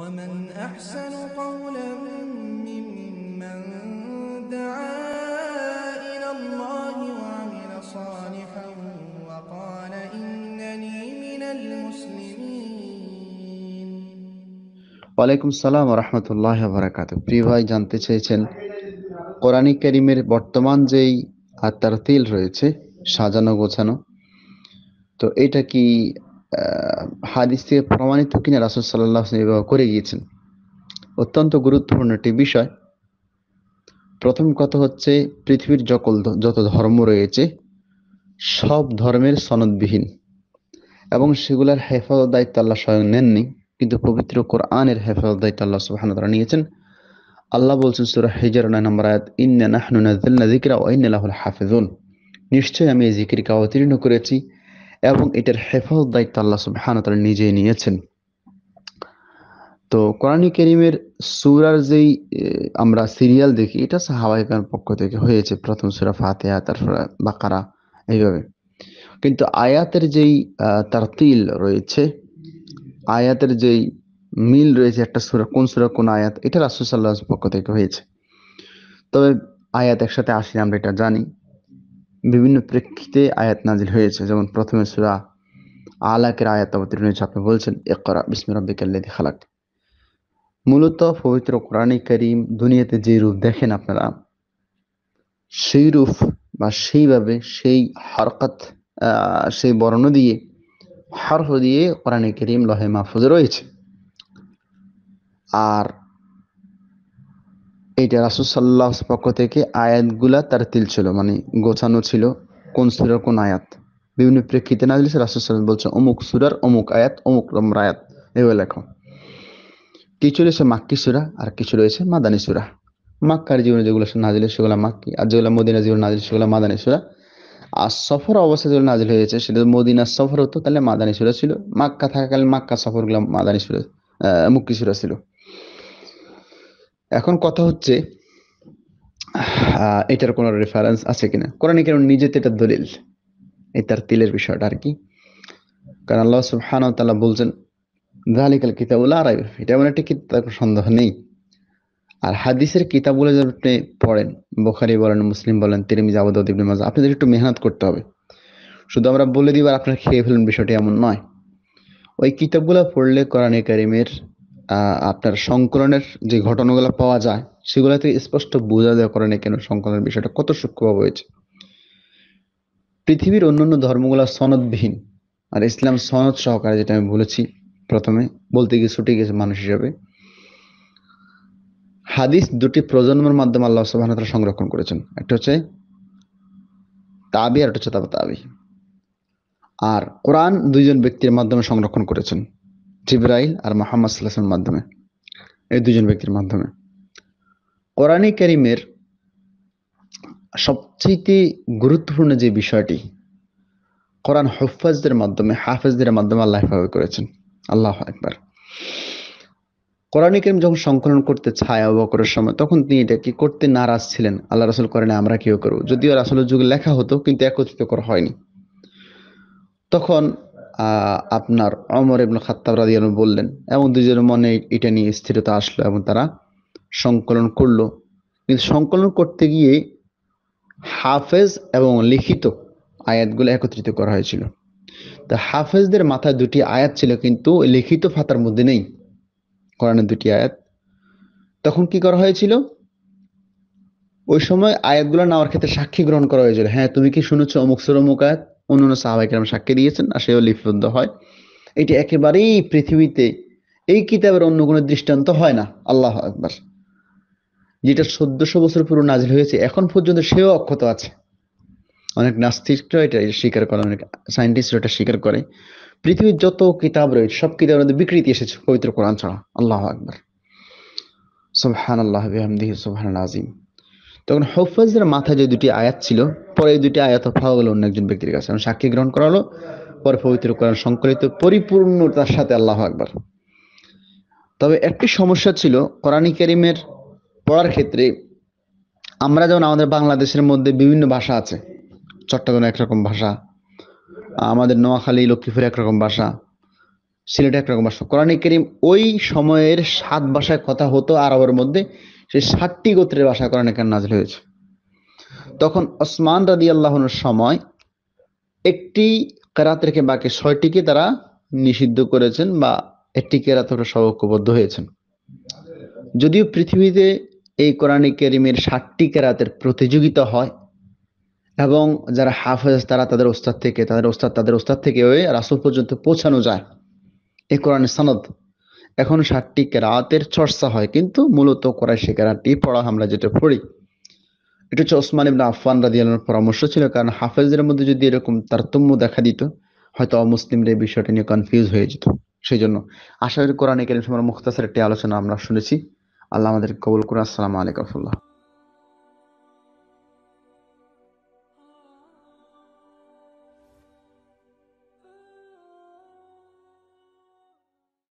ومن أحسن قولا ممن دعا إلى الله ওয়ালাইকুম সালাম রহমতুল্লাহ বারাকাত প্রিয় ভাই জানতে চেয়েছেন কোরআনিক করিমের বর্তমান যেই আত্মার তিল রয়েছে সাজানো গোছানো তো এটা কি হাদিস থেকে প্রমাণিত কিনা রাসুল সাল্লাহ বিবাহ করে গিয়েছেন অত্যন্ত গুরুত্বপূর্ণ একটি বিষয় প্রথম কথা হচ্ছে পৃথিবীর যকল যত ধর্ম রয়েছে সব ধর্মের সনদবিহীন এবং সেগুলার হেফাজত দায়িত্ব আল্লাহ স্বয়ং নেননি কিন্তু পবিত্র কোরআনের হেফাজত দায়িত্ব আল্লাহ সুহান তারা নিয়েছেন আল্লাহ বলছেন সুরা হেজার নম্বর আয়াত ইন্না নাহনু নাজিকরা ও ইন্নাল হাফিজুন নিশ্চয়ই আমি এই জিকিরকে অবতীর্ণ করেছি এবং এটার হেফাজত দায়িত্ব আল্লাহ সুবহান তারা নিজেই নিয়েছেন তো কোরআন করিমের সুরার যেই আমরা সিরিয়াল দেখি এটা সাহাবাহিকার পক্ষ থেকে হয়েছে প্রথম সুরা ফাতেহা তারপরে বাকারা এইভাবে কিন্তু আয়াতের যেই তিল রয়েছে আয়াতের যেই মিল রয়েছে একটা সুরা কোন সুরা কোন আয়াত এটা রাসুল পক্ষ থেকে হয়েছে তবে আয়াত একসাথে আসি আমরা এটা জানি বিভিন্ন প্রেক্ষিতে আয়াত নাজিল হয়েছে যেমন প্রথমে সুরা আলাকের আয়াত অবতীর্ণ হয়েছে আপনি বলছেন একরা বিস্মিরব্বিক খালাক মূলত পবিত্র কোরআনে করিম দুনিয়াতে যে রূপ দেখেন আপনারা সেই রূপ বা সেইভাবে সেই হরকাত সেই বর্ণ দিয়ে হরফ দিয়ে কোরআনে করিম লহে মাহফুজ রয়েছে আর এটা রাসুল সাল্লাহ পক্ষ থেকে আয়াতগুলা তার তিল ছিল মানে গোছানো ছিল কোন সুরার কোন আয়াত বিভিন্ন প্রেক্ষিতে না দিলে রাসুল সাল্লাম বলছে অমুক সুরার অমুক আয়াত অমুক রমর আয়াত এগুলো লেখো কিছু রয়েছে মাক্কি সুরা আর কিছু রয়েছে মাদানি সুরা মাক্কার জীবনে যেগুলো নাজিল সেগুলো মাক্কি আর যেগুলো মদিনা জীবনে নাজিল সেগুলো মাদানি সুরা আর সফর অবস্থা যেগুলো নাজিল হয়েছে সেটা মদিনার সফর হতো তাহলে মাদানি সুরা ছিল মাক্কা থাকাকালীন মাক্কা সফরগুলো মাদানি সুরা মুক্কি সুরা ছিল এখন কথা হচ্ছে এটার কোনো রেফারেন্স আছে কিনা কোরআন নিজে নিজেতে এটা দলিল এই তার তিলের বিষয়টা আর কি কারণ আল্লাহ সুবহান তাল্লাহ বলছেন জাহালিকাল বলে আর এটা এমন একটা কিতাব সন্দেহ নেই আর হাদিসের কিতাবগুলো যদি আপনি পড়েন বোখারি বলেন মুসলিম বলেন তিরমিজ আবুদ ইবনে মাজা আপনাদের একটু মেহনত করতে হবে শুধু আমরা বলে দিব আর আপনারা খেয়ে ফেলেন বিষয়টি এমন নয় ওই কিতাবগুলো পড়লে কোরআনে কারিমের আপনার সংকলনের যে ঘটনাগুলো পাওয়া যায় সেগুলোতে স্পষ্ট বোঝা দেওয়া করেন কেন সংকলনের বিষয়টা কত সূক্ষ্মভাবে হয়েছে পৃথিবীর অন্যান্য ধর্মগুলো সনদবিহীন আর ইসলাম সনদ সহকারে যেটা আমি বলেছি প্রথমে বলতে গিয়ে ছুটে গেছে মানুষ হিসাবে হাদিস দুটি প্রজন্মের মাধ্যমে আল্লাহ সুবাহ সংরক্ষণ করেছেন একটা হচ্ছে তাবি আর একটা হচ্ছে তাবি আর কোরআন দুইজন ব্যক্তির মাধ্যমে সংরক্ষণ করেছেন জিব্রাইল আর মোহাম্মদ সাল্লাহামের মাধ্যমে এই দুজন ব্যক্তির মাধ্যমে কোরআনে করিমের সবচেয়ে গুরুত্বপূর্ণ যে বিষয়টি কোরআন হফাজদের মাধ্যমে হাফেজদের মাধ্যমে আল্লাহ হেফাজত করেছেন আল্লাহ একবার কোরআন করিম যখন সংকলন করতে ছায় অবকরের সময় তখন তিনি এটা কি করতে নারাজ ছিলেন আল্লাহ রাসুল করেন আমরা কেউ করবো যদিও রাসুলের যুগে লেখা হতো কিন্তু একত্রিত করা হয়নি তখন আপনার অমর খাত্তা খাত্তাব রাজিয়ান বললেন এবং দুজনের মনে এটা নিয়ে স্থিরতা আসলো এবং তারা সংকলন করলো কিন্তু সংকলন করতে গিয়ে হাফেজ এবং লিখিত আয়াতগুলো একত্রিত করা হয়েছিল তা হাফেজদের মাথায় দুটি আয়াত ছিল কিন্তু লিখিত ফাতার মধ্যে নেই করানোর দুটি আয়াত তখন কি করা হয়েছিল ওই সময় আয়াতগুলো নেওয়ার ক্ষেত্রে সাক্ষী গ্রহণ করা হয়েছিল হ্যাঁ তুমি কি শুনেছো অমুক সুর অমুক আয়াত অন্যান্য সাহাবাইকেরাম সাক্ষী দিয়েছেন আর সেও লিপিবদ্ধ হয় এটি একেবারেই পৃথিবীতে এই কিতাবের অন্য কোনো দৃষ্টান্ত হয় না আল্লাহ একবার যেটা চোদ্দশো বছর পুরো নাজিল হয়েছে এখন পর্যন্ত সেও অক্ষত আছে অনেক নাস্তিকরা এটা স্বীকার করে অনেক সায়েন্টিস্টরা এটা স্বীকার করে পৃথিবীর যত কিতাব রয়েছে সব কিতাবের মধ্যে বিকৃতি এসেছে পবিত্র কোরআন ছাড়া আল্লাহ আকবর সুবহান আল্লাহ বিহামদিহি সুবহান আজিম তখন হফেজের মাথায় যে দুটি আয়াত ছিল পরে দুটি আয়াত পাওয়া গেল অন্য একজন ব্যক্তির কাছে সাক্ষী গ্রহণ করালো পরে পবিত্র করার সংকলিত পরিপূর্ণতার সাথে আল্লাহ একবার তবে একটি সমস্যা ছিল কোরআন করিমের পড়ার ক্ষেত্রে আমরা যেমন আমাদের বাংলাদেশের মধ্যে বিভিন্ন ভাষা আছে চট্টগ্রামে একরকম ভাষা আমাদের নোয়াখালী লক্ষ্মীপুরে একরকম ভাষা সিলেটে একরকম ভাষা কোরআন করিম ওই সময়ের সাত ভাষায় কথা হতো আরবের মধ্যে সেই ষাটটি গোত্রের বাসা করেন এখানে নাজিল হয়েছে তখন ওসমান রাদি আল্লাহনের সময় একটি কেরাত রেখে বাকি ছয়টিকে তারা নিষিদ্ধ করেছেন বা একটি কেরাত সহকবদ্ধ হয়েছেন যদিও পৃথিবীতে এই কোরআন কেরিমের ষাটটি কেরাতের প্রতিযোগিতা হয় এবং যারা হাফেজ তারা তাদের ওস্তাদ থেকে তাদের ওস্তাদ তাদের ওস্তাদ থেকে হয়ে রাসুল পর্যন্ত পৌঁছানো যায় এই কোরআনের সনদ এখন সাতটি কেরাতের চর্চা হয় কিন্তু মূলত কোরআন সে কেরাতটি পড়া আমরা যেটা পড়ি এটা হচ্ছে ওসমান ইবনা আফান রাদিয়াল্লাহর পরামর্শ ছিল কারণ হাফেজদের মধ্যে যদি এরকম তারতম্য দেখা দিত হয়তো অমুসলিমরা এই বিষয়টা নিয়ে কনফিউজ হয়ে যেত সেই জন্য আশা করি কোরআন করিম সময় মুখতাসার একটি আলোচনা আমরা শুনেছি আল্লাহ আমাদের কবুল করে আসসালামু আলাইকুম